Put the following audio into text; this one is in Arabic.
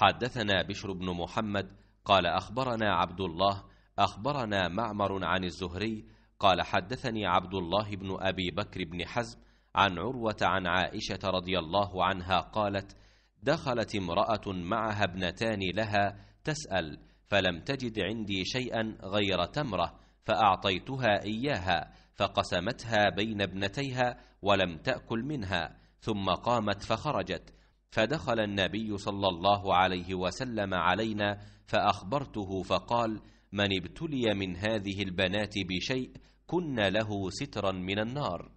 حدثنا بشر بن محمد قال أخبرنا عبد الله أخبرنا معمر عن الزهري قال حدثني عبد الله بن أبي بكر بن حزم عن عروة عن عائشة رضي الله عنها قالت دخلت امرأة معها ابنتان لها تسأل فلم تجد عندي شيئا غير تمرة فأعطيتها إياها فقسمتها بين ابنتيها ولم تأكل منها ثم قامت فخرجت فدخل النبي صلى الله عليه وسلم علينا فأخبرته فقال من ابتلي من هذه البنات بشيء كن له سترا من النار